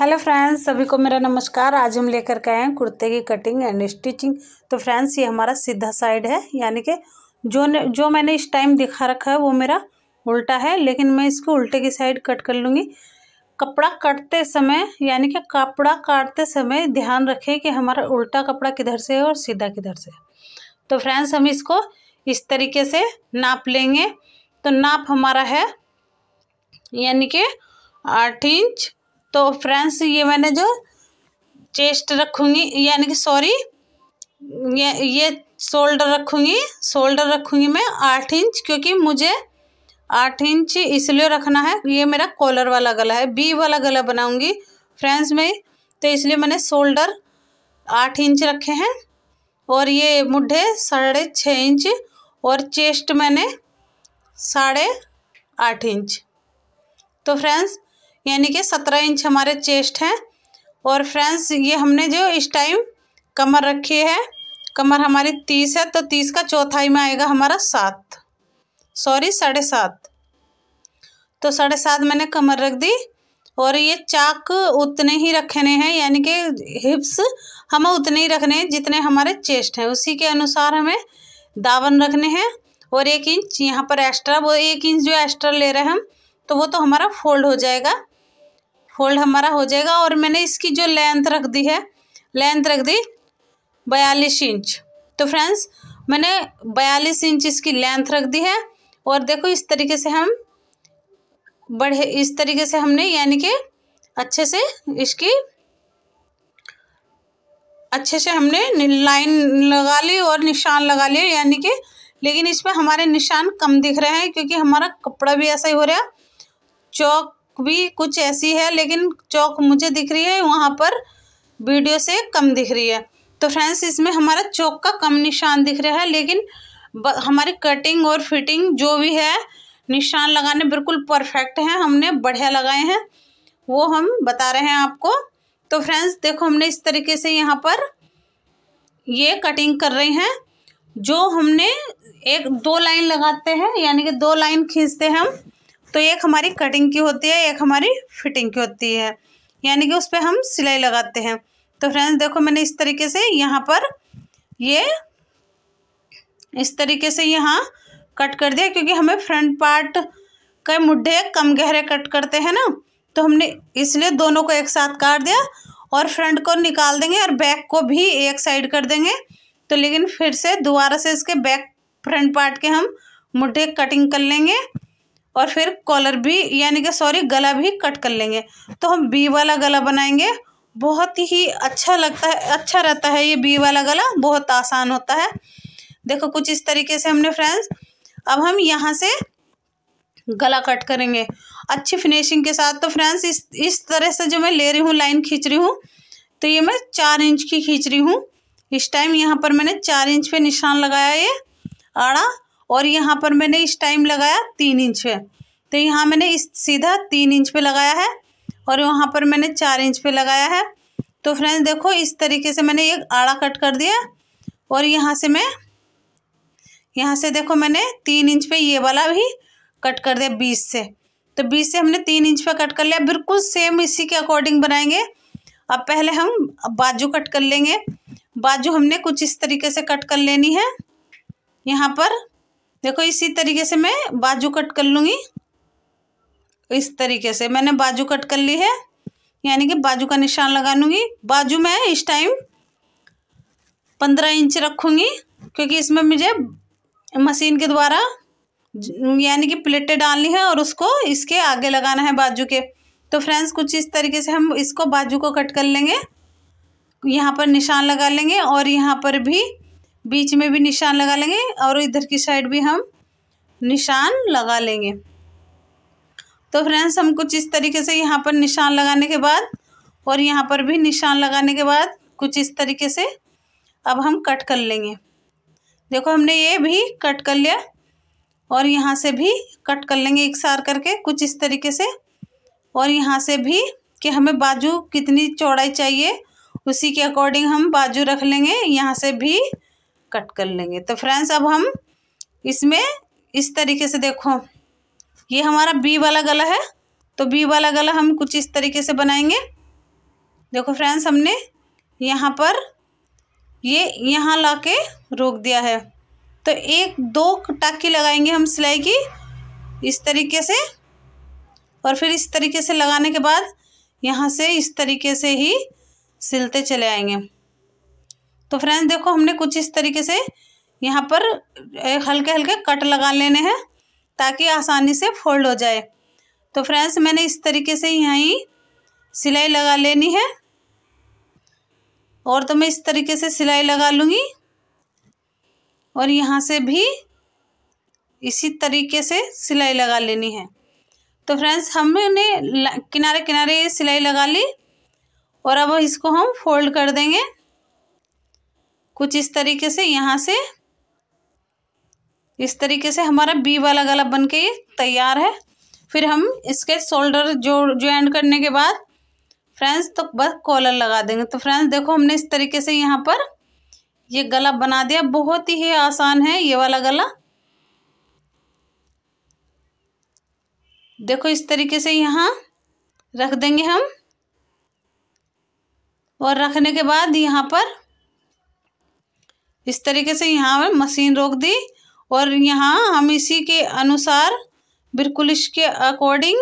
hello friends सभी को मेरा नमस्कार आज हम लेकर के आए हैं कुर्ते की कटिंग एंड स्टिचिंग तो फ्रेंड्स ये हमारा सीधा साइड है यानी कि जो ने जो मैंने इस टाइम दिखा रखा है वो मेरा उल्टा है लेकिन मैं इसको उल्टे की साइड कट कर लूँगी कपड़ा कटते समय यानी कि कपड़ा काटते समय ध्यान रखें कि हमारा उल्टा कपड़ा किधर से है और सीधा किधर से है तो फ्रेंड्स हम इसको इस तरीके से नाप लेंगे तो नाप हमारा है यानी कि आठ इंच तो फ्रेंड्स ये मैंने जो चेस्ट रखूँगी यानी कि सॉरी ये ये शोल्डर रखूँगी शोल्डर रखूँगी मैं आठ इंच क्योंकि मुझे आठ इंच इसलिए रखना है ये मेरा कॉलर वाला गला है बी वाला गला बनाऊँगी फ्रेंड्स में तो इसलिए मैंने शोल्डर आठ इंच रखे हैं और ये मुढ़े साढ़े छः इंच और चेस्ट मैंने साढ़े आठ इंच तो फ्रेंड्स यानी कि सत्रह इंच हमारे चेस्ट हैं और फ्रेंड्स ये हमने जो इस टाइम कमर रखी है कमर हमारी तीस है तो तीस का चौथाई में आएगा हमारा सात सॉरी साढ़े सात तो साढ़े सात मैंने कमर रख दी और ये चाक उतने ही रखने हैं यानी कि हिप्स हमें उतने ही रखने हैं जितने हमारे चेस्ट हैं उसी के अनुसार हमें दावन रखने हैं और एक इंच यहाँ पर एक्स्ट्रा वो एक इंच जो एक्स्ट्रा ले रहे हैं हम तो वो तो हमारा फोल्ड हो जाएगा फोल्ड हमारा हो जाएगा और मैंने इसकी जो लेंथ रख दी है लेंथ रख दी बयालीस इंच तो फ्रेंड्स मैंने बयालीस इंच इसकी लेंथ रख दी है और देखो इस तरीके से हम बढ़े इस तरीके से हमने यानी कि अच्छे से इसकी अच्छे से हमने लाइन लगा ली और निशान लगा लिए यानी कि लेकिन इसमें हमारे निशान कम दिख रहे हैं क्योंकि हमारा कपड़ा भी ऐसा ही हो रहा है चौक भी कुछ ऐसी है लेकिन चौक मुझे दिख रही है वहाँ पर वीडियो से कम दिख रही है तो फ्रेंड्स इसमें हमारा चौक का कम निशान दिख रहा है लेकिन हमारी कटिंग और फिटिंग जो भी है निशान लगाने बिल्कुल परफेक्ट हैं हमने बढ़िया लगाए हैं वो हम बता रहे हैं आपको तो फ्रेंड्स देखो हमने इस तरीके से यहाँ पर ये कटिंग कर रहे हैं जो हमने एक दो लाइन लगाते हैं यानी कि दो लाइन खींचते हैं हम तो एक हमारी कटिंग की होती है एक हमारी फिटिंग की होती है यानी कि उस पर हम सिलाई लगाते हैं तो फ्रेंड्स देखो मैंने इस तरीके से यहाँ पर ये इस तरीके से यहाँ कट कर दिया क्योंकि हमें फ्रंट पार्ट के मुड्ढे कम गहरे कट करते हैं ना तो हमने इसलिए दोनों को एक साथ काट दिया और फ्रंट को निकाल देंगे और बैक को भी एक साइड कर देंगे तो लेकिन फिर से दोबारा से इसके बैक फ्रंट पार्ट के हम मुड्ढे कटिंग कर लेंगे और फिर कॉलर भी यानी कि सॉरी गला भी कट कर लेंगे तो हम बी वाला गला बनाएंगे बहुत ही अच्छा लगता है अच्छा रहता है ये बी वाला गला बहुत आसान होता है देखो कुछ इस तरीके से हमने फ्रेंड्स अब हम यहाँ से गला कट करेंगे अच्छी फिनिशिंग के साथ तो फ्रेंड्स इस इस तरह से जो मैं ले रही हूँ लाइन खींच रही हूँ तो ये मैं चार इंच की खींच रही हूँ इस टाइम यहाँ पर मैंने चार इंच पे निशान लगाया ये आड़ा और यहाँ पर मैंने इस टाइम लगाया तीन इंच पे तो यहाँ मैंने इस सीधा तीन इंच पे लगाया है और यहाँ पर मैंने चार इंच पे लगाया है तो फ्रेंड्स देखो इस तरीके से मैंने ये आड़ा कट कर दिया और यहाँ से मैं यहाँ से देखो मैंने तीन इंच पे ये वाला भी कट कर दिया बीस से तो बीस से हमने तीन इंच पे कट कर लिया बिल्कुल सेम इसी के अकॉर्डिंग बनाएंगे अब पहले हम बाजू कट कर लेंगे बाजू हमने कुछ इस तरीके से कट कर लेनी है यहाँ पर देखो इसी तरीके से मैं बाजू कट कर लूँगी इस तरीके से मैंने बाजू कट कर ली है यानी कि बाजू का निशान लगा लूँगी बाजू मैं इस टाइम पंद्रह इंच रखूँगी क्योंकि इसमें मुझे मशीन के द्वारा यानी कि प्लेटें डालनी है और उसको इसके आगे लगाना है बाजू के तो फ्रेंड्स कुछ इस तरीके से हम इसको बाजू को कट कर लेंगे यहाँ पर निशान लगा लेंगे और यहाँ पर भी बीच में भी निशान लगा लेंगे और इधर की साइड भी हम निशान लगा लेंगे तो फ्रेंड्स हम कुछ इस तरीके से यहाँ पर निशान लगाने के बाद और यहाँ पर भी निशान लगाने के बाद कुछ इस तरीके से अब हम कट कर लेंगे देखो हमने ये भी कट कर लिया और यहाँ से भी कट कर लेंगे एक सार करके कुछ इस तरीके से और यहाँ से भी कि हमें बाजू कितनी चौड़ाई चाहिए उसी के अकॉर्डिंग हम बाजू रख लेंगे यहाँ से भी कट कर लेंगे तो फ्रेंड्स अब हम इसमें इस तरीके से देखो ये हमारा बी वाला गला है तो बी वाला गला हम कुछ इस तरीके से बनाएंगे देखो फ्रेंड्स हमने यहाँ पर ये यहाँ ला के रोक दिया है तो एक दो टाकी लगाएंगे हम सिलाई की इस तरीके से और फिर इस तरीके से लगाने के बाद यहाँ से इस तरीके से ही सिलते चले आएंगे तो फ्रेंड्स देखो हमने कुछ इस तरीके से यहाँ पर हल्के हल्के कट लगा लेने हैं ताकि आसानी से फोल्ड हो जाए तो फ्रेंड्स मैंने इस तरीके से यहाँ ही सिलाई लगा लेनी है और तो मैं इस तरीके से सिलाई लगा लूँगी और यहाँ से भी इसी तरीके से सिलाई लगा लेनी है तो फ्रेंड्स हमने किनारे किनारे ये सिलाई लगा ली और अब इसको हम फोल्ड कर देंगे कुछ इस तरीके से यहाँ से इस तरीके से हमारा बी वाला गला बन के तैयार है फिर हम इसके शोल्डर जो ज्वाइन करने के बाद फ्रेंड्स तो बस कॉलर लगा देंगे तो फ्रेंड्स देखो हमने इस तरीके से यहाँ पर ये गला बना दिया बहुत ही आसान है ये वाला गला देखो इस तरीके से यहाँ रख देंगे हम और रखने के बाद यहाँ पर इस तरीके से यहाँ पर मशीन रोक दी और यहाँ हम इसी के अनुसार बिल्कुल इसके अकॉर्डिंग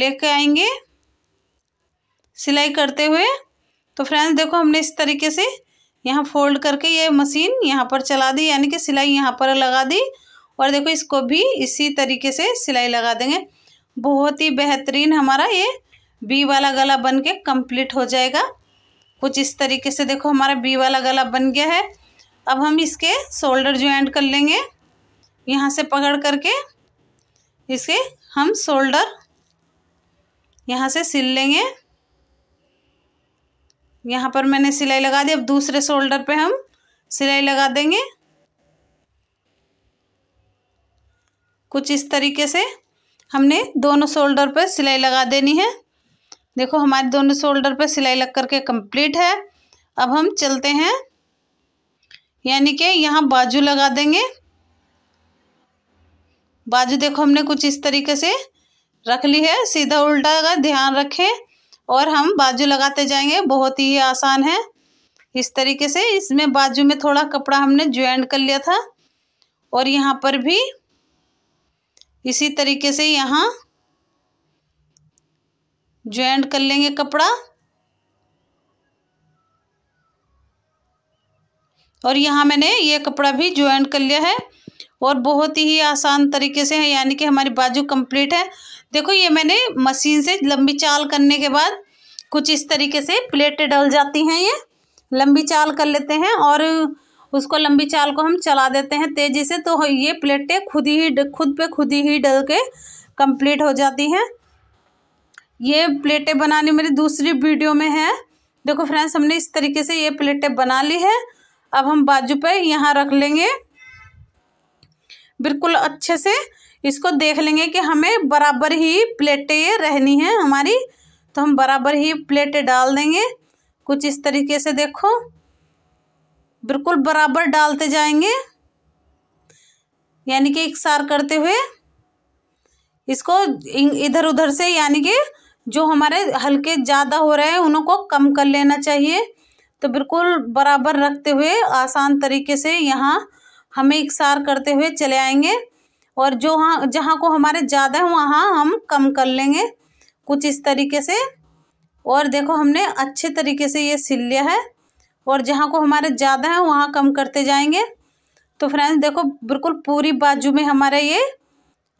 लेके आएंगे सिलाई करते हुए तो फ्रेंड्स देखो हमने इस तरीके से यहाँ फोल्ड करके ये मशीन यहाँ पर चला दी यानी कि सिलाई यहाँ पर लगा दी और देखो इसको भी इसी तरीके से सिलाई लगा देंगे बहुत ही बेहतरीन हमारा ये बी वाला गला बन के कंप्लीट हो जाएगा कुछ इस तरीके से देखो हमारा बी वाला गला बन गया है अब हम इसके शोल्डर ज्वाइंट कर लेंगे यहाँ से पकड़ करके इसके हम शोल्डर यहाँ से सिल लेंगे यहाँ पर मैंने सिलाई लगा दी अब दूसरे शोल्डर पे हम सिलाई लगा देंगे कुछ इस तरीके से हमने दोनों शोल्डर पर सिलाई लगा देनी है देखो हमारे दोनों शोल्डर पर सिलाई लग करके कंप्लीट है अब हम चलते हैं यानी कि यहाँ बाजू लगा देंगे बाजू देखो हमने कुछ इस तरीके से रख ली है सीधा उल्टा का ध्यान रखें और हम बाजू लगाते जाएंगे बहुत ही आसान है इस तरीके से इसमें बाजू में थोड़ा कपड़ा हमने ज्वाइंट कर लिया था और यहाँ पर भी इसी तरीके से यहाँ ज्वाइंट कर लेंगे कपड़ा और यहाँ मैंने ये कपड़ा भी ज्वाइन कर लिया है और बहुत ही आसान तरीके से है यानी कि हमारी बाजू कंप्लीट है देखो ये मैंने मशीन से लंबी चाल करने के बाद कुछ इस तरीके से प्लेटें डल जाती हैं ये लंबी चाल कर लेते हैं और उसको लंबी चाल को हम चला देते हैं तेज़ी से तो ये प्लेटें खुद ही खुद पे खुद ही डल के कंप्लीट हो जाती हैं ये प्लेटें बनानी मेरी दूसरी वीडियो में है देखो फ्रेंड्स हमने इस तरीके से ये प्लेटें बना ली है अब हम बाजू पे यहाँ रख लेंगे बिल्कुल अच्छे से इसको देख लेंगे कि हमें बराबर ही प्लेटें रहनी हैं हमारी तो हम बराबर ही प्लेटें डाल देंगे कुछ इस तरीके से देखो बिल्कुल बराबर डालते जाएंगे यानी कि इकसार करते हुए इसको इधर उधर से यानी कि जो हमारे हल्के ज़्यादा हो रहे हैं उनको कम कर लेना चाहिए तो बिल्कुल बराबर रखते हुए आसान तरीके से यहाँ हमें इकसार करते हुए चले आएंगे और जो हाँ जहाँ को हमारे ज़्यादा है वहाँ हम कम कर लेंगे कुछ इस तरीके से और देखो हमने अच्छे तरीके से ये सिल लिया है और जहाँ को हमारे ज़्यादा है वहाँ कम करते जाएंगे तो फ्रेंड्स देखो बिल्कुल पूरी बाजू में हमारे ये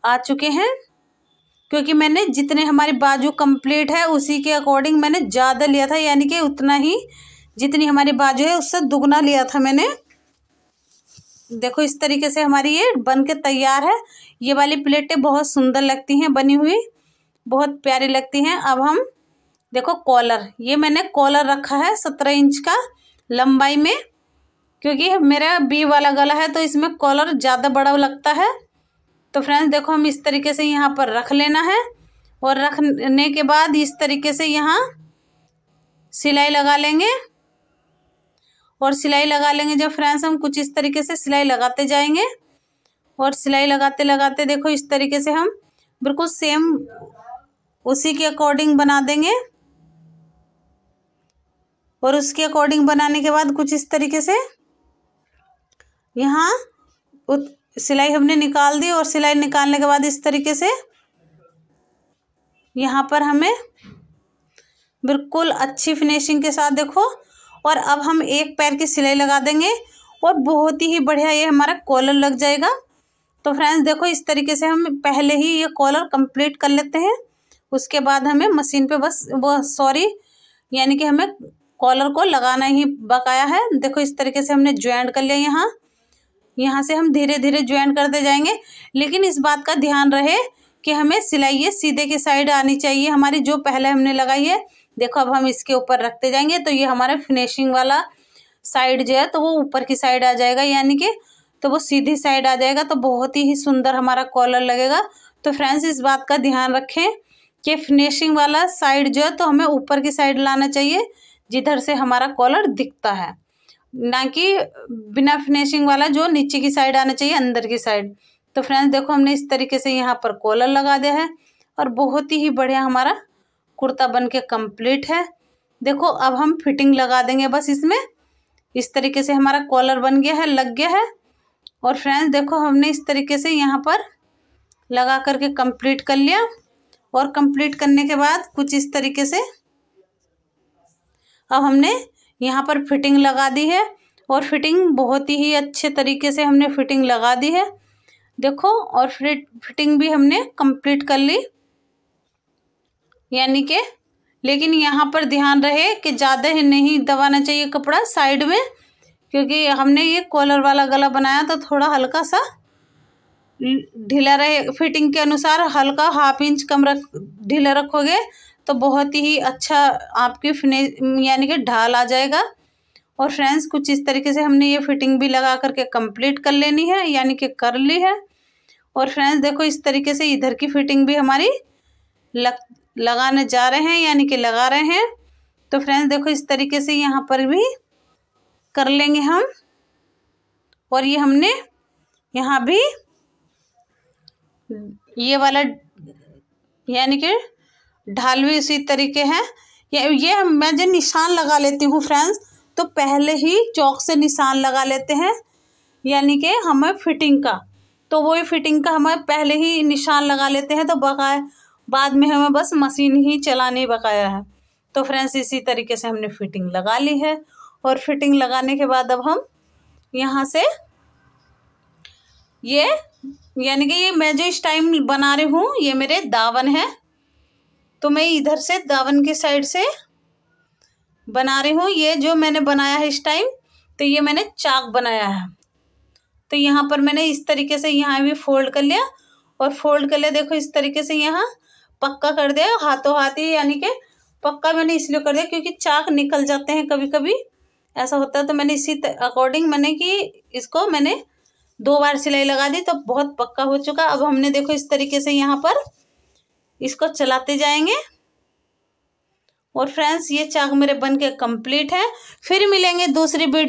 आ चुके हैं क्योंकि मैंने जितने हमारी बाजू कंप्लीट है उसी के अकॉर्डिंग मैंने ज़्यादा लिया था यानी कि उतना ही जितनी हमारी बाजू है उससे दुगना लिया था मैंने देखो इस तरीके से हमारी ये बन के तैयार है ये वाली प्लेटें बहुत सुंदर लगती हैं बनी हुई बहुत प्यारी लगती हैं अब हम देखो कॉलर ये मैंने कॉलर रखा है सत्रह इंच का लंबाई में क्योंकि मेरा बी वाला गला है तो इसमें कॉलर ज़्यादा बड़ा लगता है तो फ्रेंड्स देखो हम इस तरीके से यहाँ पर रख लेना है और रखने के बाद इस तरीके से यहाँ सिलाई लगा लेंगे और सिलाई लगा लेंगे जब फ्रेंड्स हम कुछ इस तरीके से सिलाई लगाते जाएंगे और सिलाई लगाते लगाते देखो इस तरीके से हम बिल्कुल सेम उसी के अकॉर्डिंग बना देंगे और उसके अकॉर्डिंग बनाने के बाद कुछ इस तरीके से यहाँ सिलाई हमने निकाल दी और सिलाई निकालने के बाद इस तरीके से यहाँ पर हमें बिल्कुल अच्छी फिनिशिंग के साथ देखो और अब हम एक पैर की सिलाई लगा देंगे और बहुत ही बढ़िया ये हमारा कॉलर लग जाएगा तो फ्रेंड्स देखो इस तरीके से हम पहले ही ये कॉलर कंप्लीट कर लेते हैं उसके बाद हमें मशीन पे बस वो सॉरी यानी कि हमें कॉलर को लगाना ही बकाया है देखो इस तरीके से हमने ज्वाइंट कर लिया यहाँ यहाँ से हम धीरे धीरे ज्वाइन करते जाएंगे लेकिन इस बात का ध्यान रहे कि हमें सिलाई ये सीधे की साइड आनी चाहिए हमारी जो पहले हमने लगाई है देखो अब हम इसके ऊपर रखते जाएंगे तो ये हमारा फिनिशिंग वाला साइड जो है तो वो ऊपर की साइड आ जाएगा यानी कि तो वो सीधी साइड आ जाएगा तो बहुत ही सुंदर हमारा कॉलर लगेगा तो फ्रेंड्स इस बात का ध्यान रखें कि फिनिशिंग वाला साइड जो है तो हमें ऊपर की साइड लाना चाहिए जिधर से हमारा कॉलर दिखता है ना कि बिना फिनिशिंग वाला जो नीचे की साइड आना चाहिए अंदर की साइड तो फ्रेंड्स देखो हमने इस तरीके से यहाँ पर कॉलर लगा दिया है और बहुत ही बढ़िया हमारा कुर्ता बन के कम्प्लीट है देखो अब हम फिटिंग लगा देंगे बस इसमें इस तरीके से हमारा कॉलर बन गया है लग गया है और फ्रेंड्स देखो हमने इस तरीके से यहाँ पर लगा करके कंप्लीट कर लिया और कंप्लीट करने के बाद कुछ इस तरीके से अब हमने यहाँ पर फिटिंग लगा दी है और फिटिंग बहुत ही अच्छे तरीके से हमने फिटिंग लगा दी है देखो और फिटिंग भी हमने कंप्लीट कर ली यानी कि लेकिन यहाँ पर ध्यान रहे कि ज़्यादा ही नहीं दबाना चाहिए कपड़ा साइड में क्योंकि हमने ये कॉलर वाला गला बनाया तो थोड़ा हल्का सा ढीला रहे फिटिंग के अनुसार हल्का हाफ इंच कम रख ढीला रखोगे तो बहुत ही अच्छा आपकी फिने यानी कि ढाल आ जाएगा और फ्रेंड्स कुछ इस तरीके से हमने ये फिटिंग भी लगा करके कंप्लीट कर लेनी है यानी कि कर ली है और फ्रेंड्स देखो इस तरीके से इधर की फिटिंग भी हमारी लग लगाने जा रहे हैं यानी कि लगा रहे हैं तो फ्रेंड्स देखो इस तरीके से यहाँ पर भी कर लेंगे हम और ये हमने यहाँ भी ये वाला यानी कि ढाल भी इसी तरीके हैं ये ये मैं जो निशान लगा लेती हूँ फ्रेंड्स तो पहले ही चौक से निशान लगा लेते हैं यानी कि हमें फिटिंग का तो वही फिटिंग का हमें पहले ही निशान लगा लेते हैं तो बकाया बाद में हमें बस मशीन ही चलाने बकाया है तो फ्रेंड्स इसी तरीके से हमने फिटिंग लगा ली है और फिटिंग लगाने के बाद अब हम यहाँ से ये यानी कि ये मैं जो इस टाइम बना रही हूँ ये मेरे दावन है तो मैं इधर से दावन की साइड से बना रही हूँ ये जो मैंने बनाया है इस टाइम तो ये मैंने चाक बनाया है तो यहाँ पर मैंने इस तरीके से यहाँ भी फोल्ड कर लिया और फोल्ड कर लिया देखो इस तरीके से यहाँ पक्का कर दिया हाथों हाथ ही यानी कि पक्का मैंने इसलिए कर दिया क्योंकि चाक निकल जाते हैं कभी कभी ऐसा होता है तो मैंने इसी अकॉर्डिंग मैंने कि इसको मैंने दो बार सिलाई लगा दी तो बहुत पक्का हो चुका अब हमने देखो इस तरीके से यहाँ पर इसको चलाते जाएंगे और फ्रेंड्स ये चाक मेरे बन के कम्प्लीट है फिर मिलेंगे दूसरी वीडियो